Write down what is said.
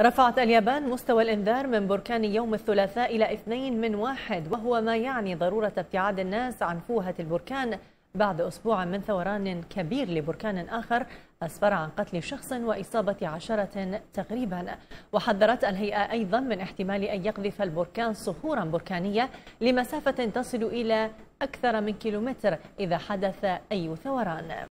رفعت اليابان مستوى الإنذار من بركان يوم الثلاثاء إلى اثنين من واحد وهو ما يعني ضرورة ابتعاد الناس عن فوهة البركان بعد أسبوع من ثوران كبير لبركان آخر أسفر عن قتل شخص وإصابة عشرة تقريبا وحذرت الهيئة أيضا من احتمال أن يقذف البركان صخورا بركانية لمسافة تصل إلى أكثر من كيلومتر إذا حدث أي ثوران